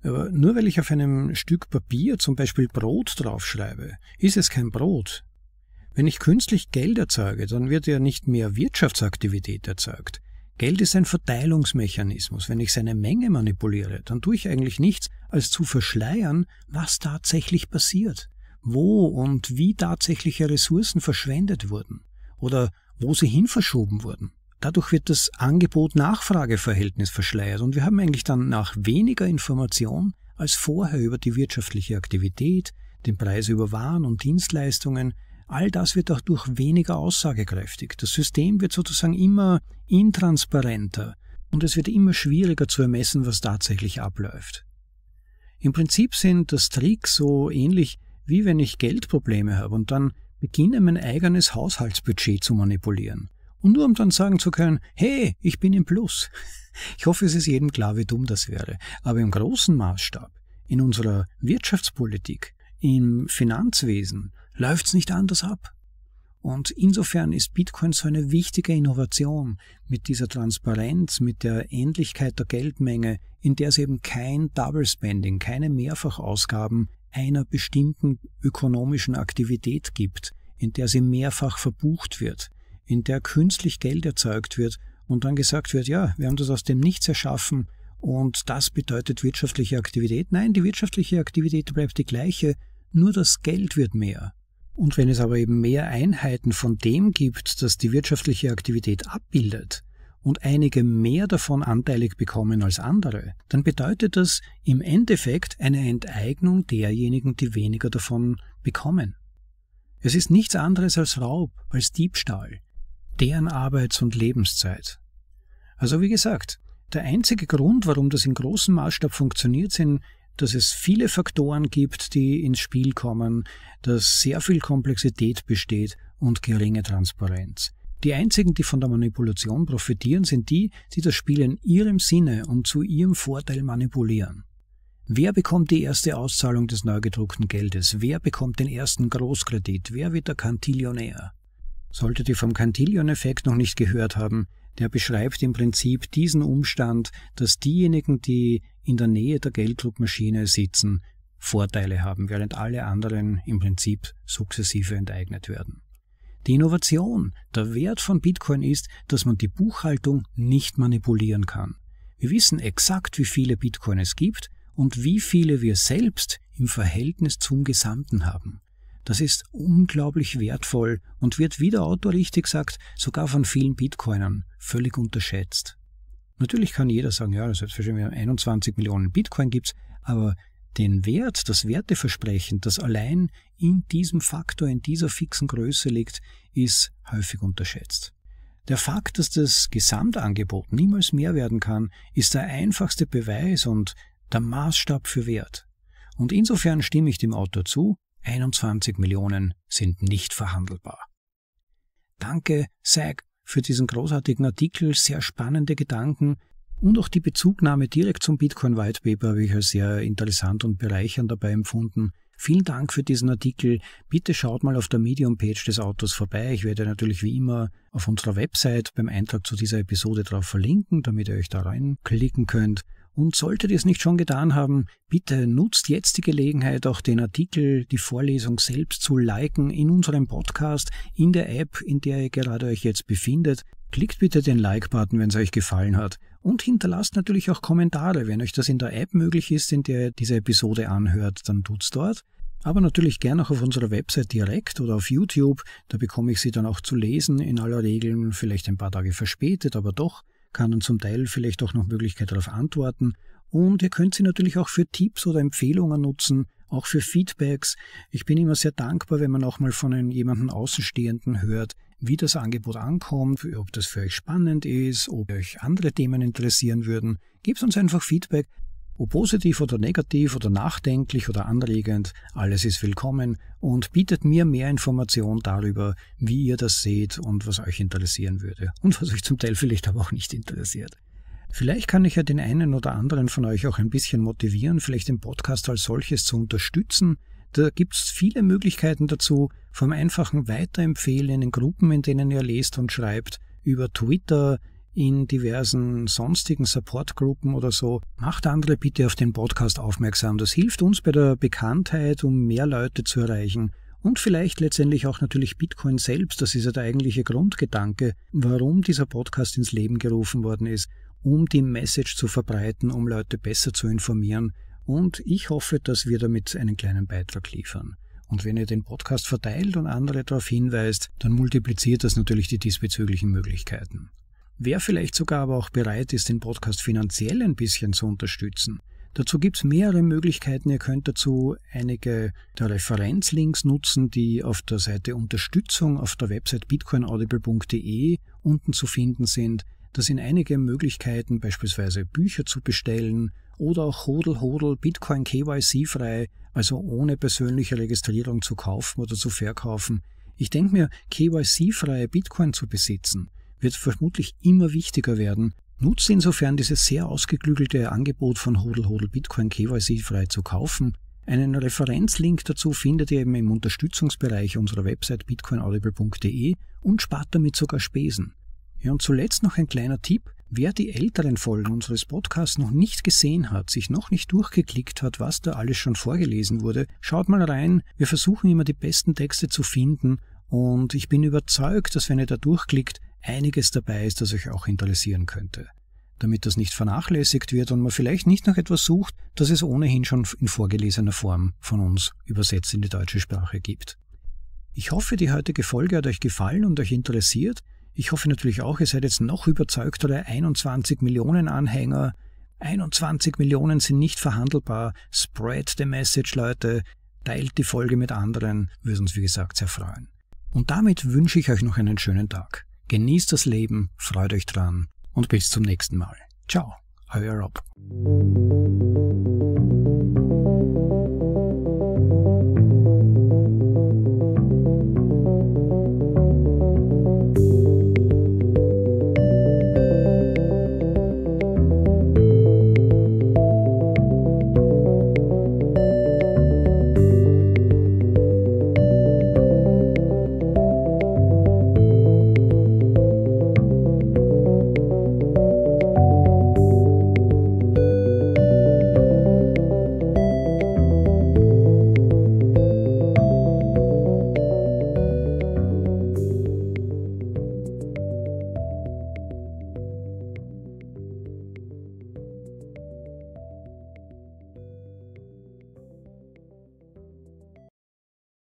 Aber nur weil ich auf einem Stück Papier zum Beispiel Brot draufschreibe, ist es kein Brot. Wenn ich künstlich Geld erzeuge, dann wird ja nicht mehr Wirtschaftsaktivität erzeugt. Geld ist ein Verteilungsmechanismus. Wenn ich seine Menge manipuliere, dann tue ich eigentlich nichts, als zu verschleiern, was tatsächlich passiert, wo und wie tatsächliche Ressourcen verschwendet wurden oder wo sie hin verschoben wurden. Dadurch wird das Angebot-Nachfrage-Verhältnis verschleiert und wir haben eigentlich dann nach weniger Information als vorher über die wirtschaftliche Aktivität, den Preis über Waren und Dienstleistungen, all das wird auch durch weniger aussagekräftig. Das System wird sozusagen immer intransparenter und es wird immer schwieriger zu ermessen, was tatsächlich abläuft. Im Prinzip sind das Tricks so ähnlich wie wenn ich Geldprobleme habe und dann beginne mein eigenes Haushaltsbudget zu manipulieren. Und nur um dann sagen zu können, hey, ich bin im Plus. Ich hoffe, es ist jedem klar, wie dumm das wäre. Aber im großen Maßstab, in unserer Wirtschaftspolitik, im Finanzwesen, läuft es nicht anders ab. Und insofern ist Bitcoin so eine wichtige Innovation mit dieser Transparenz, mit der Ähnlichkeit der Geldmenge, in der es eben kein Double Spending, keine Mehrfachausgaben einer bestimmten ökonomischen Aktivität gibt, in der sie mehrfach verbucht wird, in der künstlich Geld erzeugt wird und dann gesagt wird, ja, wir haben das aus dem Nichts erschaffen und das bedeutet wirtschaftliche Aktivität. Nein, die wirtschaftliche Aktivität bleibt die gleiche, nur das Geld wird mehr. Und wenn es aber eben mehr Einheiten von dem gibt, das die wirtschaftliche Aktivität abbildet, und einige mehr davon anteilig bekommen als andere, dann bedeutet das im Endeffekt eine Enteignung derjenigen, die weniger davon bekommen. Es ist nichts anderes als Raub, als Diebstahl deren Arbeits- und Lebenszeit. Also wie gesagt, der einzige Grund, warum das in großem Maßstab funktioniert, sind, dass es viele Faktoren gibt, die ins Spiel kommen, dass sehr viel Komplexität besteht und geringe Transparenz. Die einzigen, die von der Manipulation profitieren, sind die, die das Spiel in ihrem Sinne und zu ihrem Vorteil manipulieren. Wer bekommt die erste Auszahlung des neu gedruckten Geldes? Wer bekommt den ersten Großkredit? Wer wird der Kantillionär? Solltet ihr vom Cantillon-Effekt noch nicht gehört haben, der beschreibt im Prinzip diesen Umstand, dass diejenigen, die in der Nähe der Gelddruckmaschine sitzen, Vorteile haben, während alle anderen im Prinzip sukzessive enteignet werden. Die Innovation, der Wert von Bitcoin ist, dass man die Buchhaltung nicht manipulieren kann. Wir wissen exakt, wie viele Bitcoin es gibt und wie viele wir selbst im Verhältnis zum Gesamten haben. Das ist unglaublich wertvoll und wird, wie der Autor richtig sagt, sogar von vielen Bitcoinern völlig unterschätzt. Natürlich kann jeder sagen, ja, selbstverständlich 21 Millionen Bitcoin gibt's, aber den Wert, das Werteversprechen, das allein in diesem Faktor, in dieser fixen Größe liegt, ist häufig unterschätzt. Der Fakt, dass das Gesamtangebot niemals mehr werden kann, ist der einfachste Beweis und der Maßstab für Wert. Und insofern stimme ich dem Autor zu, 21 Millionen sind nicht verhandelbar. Danke, Zach, für diesen großartigen Artikel, sehr spannende Gedanken und auch die Bezugnahme direkt zum Bitcoin White Paper habe ich als sehr interessant und bereichernd dabei empfunden. Vielen Dank für diesen Artikel. Bitte schaut mal auf der Medium-Page des Autos vorbei. Ich werde natürlich wie immer auf unserer Website beim Eintrag zu dieser Episode darauf verlinken, damit ihr euch da reinklicken könnt. Und solltet ihr es nicht schon getan haben, bitte nutzt jetzt die Gelegenheit, auch den Artikel, die Vorlesung selbst zu liken in unserem Podcast, in der App, in der ihr gerade euch jetzt befindet. Klickt bitte den Like-Button, wenn es euch gefallen hat. Und hinterlasst natürlich auch Kommentare. Wenn euch das in der App möglich ist, in der ihr diese Episode anhört, dann tut's dort. Aber natürlich gerne auch auf unserer Website direkt oder auf YouTube. Da bekomme ich sie dann auch zu lesen, in aller Regel vielleicht ein paar Tage verspätet, aber doch kann dann zum Teil vielleicht auch noch Möglichkeit darauf antworten. Und ihr könnt sie natürlich auch für Tipps oder Empfehlungen nutzen, auch für Feedbacks. Ich bin immer sehr dankbar, wenn man auch mal von jemandem Außenstehenden hört, wie das Angebot ankommt, ob das für euch spannend ist, ob euch andere Themen interessieren würden. Gebt uns einfach Feedback, ob positiv oder negativ oder nachdenklich oder anregend, alles ist willkommen und bietet mir mehr Informationen darüber, wie ihr das seht und was euch interessieren würde und was euch zum Teil vielleicht aber auch nicht interessiert. Vielleicht kann ich ja den einen oder anderen von euch auch ein bisschen motivieren, vielleicht den Podcast als solches zu unterstützen. Da gibt es viele Möglichkeiten dazu, vom einfachen Weiterempfehlen in den Gruppen, in denen ihr lest und schreibt, über Twitter, in diversen sonstigen Supportgruppen oder so. Macht andere bitte auf den Podcast aufmerksam. Das hilft uns bei der Bekanntheit, um mehr Leute zu erreichen. Und vielleicht letztendlich auch natürlich Bitcoin selbst, das ist ja der eigentliche Grundgedanke, warum dieser Podcast ins Leben gerufen worden ist, um die Message zu verbreiten, um Leute besser zu informieren. Und ich hoffe, dass wir damit einen kleinen Beitrag liefern. Und wenn ihr den Podcast verteilt und andere darauf hinweist, dann multipliziert das natürlich die diesbezüglichen Möglichkeiten. Wer vielleicht sogar aber auch bereit ist, den Podcast finanziell ein bisschen zu unterstützen, Dazu gibt es mehrere Möglichkeiten. Ihr könnt dazu einige der Referenzlinks nutzen, die auf der Seite Unterstützung auf der Website bitcoinaudible.de unten zu finden sind. Da sind einige Möglichkeiten, beispielsweise Bücher zu bestellen oder auch Hodel Hodel Bitcoin KYC frei, also ohne persönliche Registrierung zu kaufen oder zu verkaufen. Ich denke mir, KYC freie Bitcoin zu besitzen, wird vermutlich immer wichtiger werden. Nutze insofern dieses sehr ausgeklügelte Angebot von Hodel Hodel Bitcoin KYC frei zu kaufen. Einen Referenzlink dazu findet ihr eben im Unterstützungsbereich unserer Website bitcoinaudible.de und spart damit sogar Spesen. Ja, und zuletzt noch ein kleiner Tipp. Wer die älteren Folgen unseres Podcasts noch nicht gesehen hat, sich noch nicht durchgeklickt hat, was da alles schon vorgelesen wurde, schaut mal rein. Wir versuchen immer die besten Texte zu finden und ich bin überzeugt, dass wenn ihr da durchklickt, einiges dabei ist, das euch auch interessieren könnte. Damit das nicht vernachlässigt wird und man vielleicht nicht noch etwas sucht, das es ohnehin schon in vorgelesener Form von uns übersetzt in die deutsche Sprache gibt. Ich hoffe, die heutige Folge hat euch gefallen und euch interessiert. Ich hoffe natürlich auch, ihr seid jetzt noch überzeugter der 21 Millionen Anhänger. 21 Millionen sind nicht verhandelbar. Spread the message, Leute. Teilt die Folge mit anderen. Würde uns, wie gesagt, sehr freuen. Und damit wünsche ich euch noch einen schönen Tag. Genießt das Leben, freut euch dran und bis zum nächsten Mal. Ciao, euer Rob.